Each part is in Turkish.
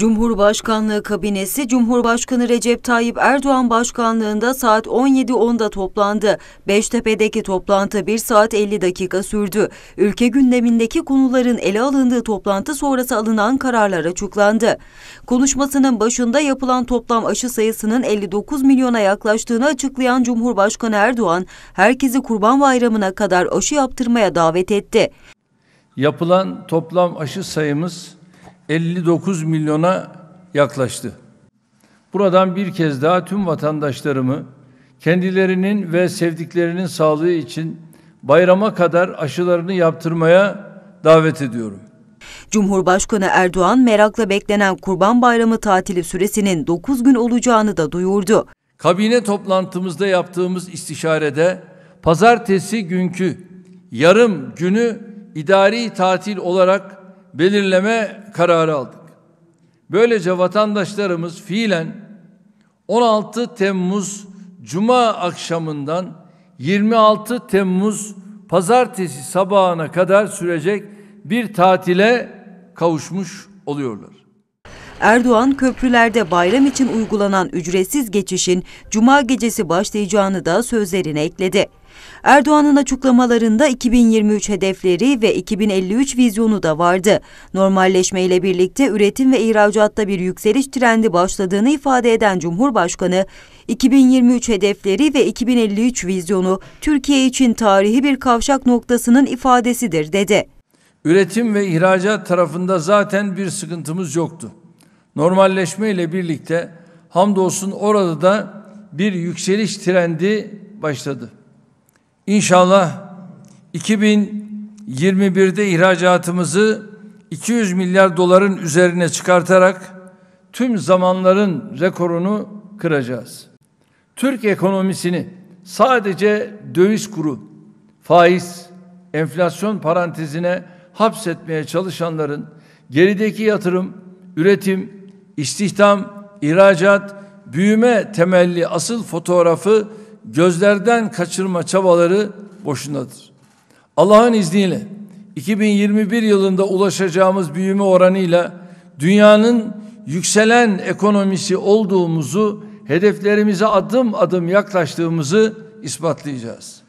Cumhurbaşkanlığı kabinesi Cumhurbaşkanı Recep Tayyip Erdoğan başkanlığında saat 17.10'da toplandı. Beştepe'deki toplantı 1 saat 50 dakika sürdü. Ülke gündemindeki konuların ele alındığı toplantı sonrası alınan kararlar açıklandı. Konuşmasının başında yapılan toplam aşı sayısının 59 milyona yaklaştığını açıklayan Cumhurbaşkanı Erdoğan, herkesi Kurban Bayramı'na kadar aşı yaptırmaya davet etti. Yapılan toplam aşı sayımız 59 milyona yaklaştı. Buradan bir kez daha tüm vatandaşlarımı kendilerinin ve sevdiklerinin sağlığı için bayrama kadar aşılarını yaptırmaya davet ediyorum. Cumhurbaşkanı Erdoğan merakla beklenen Kurban Bayramı tatili süresinin 9 gün olacağını da duyurdu. Kabine toplantımızda yaptığımız istişarede pazartesi günkü yarım günü idari tatil olarak belirleme kararı aldık. Böylece vatandaşlarımız fiilen 16 Temmuz Cuma akşamından 26 Temmuz Pazartesi sabahına kadar sürecek bir tatile kavuşmuş oluyorlar. Erdoğan köprülerde bayram için uygulanan ücretsiz geçişin cuma gecesi başlayacağını da sözlerine ekledi. Erdoğan'ın açıklamalarında 2023 hedefleri ve 2053 vizyonu da vardı. Normalleşme ile birlikte üretim ve ihracatta bir yükseliş trendi başladığını ifade eden Cumhurbaşkanı, 2023 hedefleri ve 2053 vizyonu Türkiye için tarihi bir kavşak noktasının ifadesidir dedi. Üretim ve ihracat tarafında zaten bir sıkıntımız yoktu. Normalleşme ile birlikte hamdolsun orada da bir yükseliş trendi başladı. İnşallah 2021'de ihracatımızı 200 milyar doların üzerine çıkartarak tüm zamanların rekorunu kıracağız. Türk ekonomisini sadece döviz kuru, faiz, enflasyon parantezine hapsetmeye çalışanların gerideki yatırım, üretim, istihdam, ihracat, büyüme temelli asıl fotoğrafı gözlerden kaçırma çabaları boşundadır. Allah'ın izniyle 2021 yılında ulaşacağımız büyüme oranıyla dünyanın yükselen ekonomisi olduğumuzu, hedeflerimize adım adım yaklaştığımızı ispatlayacağız.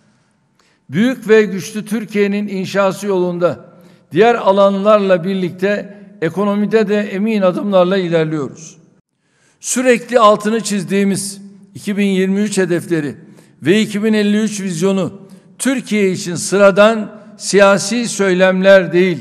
Büyük ve güçlü Türkiye'nin inşası yolunda diğer alanlarla birlikte ekonomide de emin adımlarla ilerliyoruz. Sürekli altını çizdiğimiz 2023 hedefleri ve 2053 vizyonu Türkiye için sıradan siyasi söylemler değil,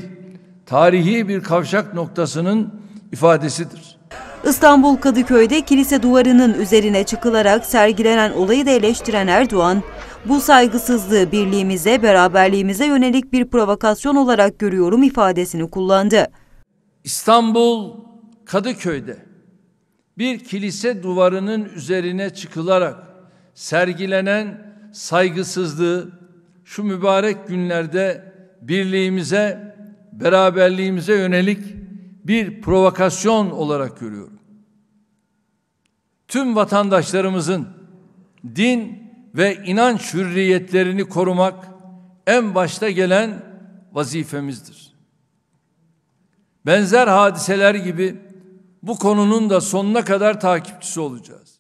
tarihi bir kavşak noktasının ifadesidir. İstanbul Kadıköy'de kilise duvarının üzerine çıkılarak sergilenen olayı da eleştiren Erdoğan, bu saygısızlığı birliğimize, beraberliğimize yönelik bir provokasyon olarak görüyorum ifadesini kullandı. İstanbul Kadıköy'de bir kilise duvarının üzerine çıkılarak sergilenen saygısızlığı şu mübarek günlerde birliğimize, beraberliğimize yönelik bir provokasyon olarak görüyorum. Tüm vatandaşlarımızın din ve inanç hürriyetlerini korumak en başta gelen vazifemizdir. Benzer hadiseler gibi bu konunun da sonuna kadar takipçisi olacağız.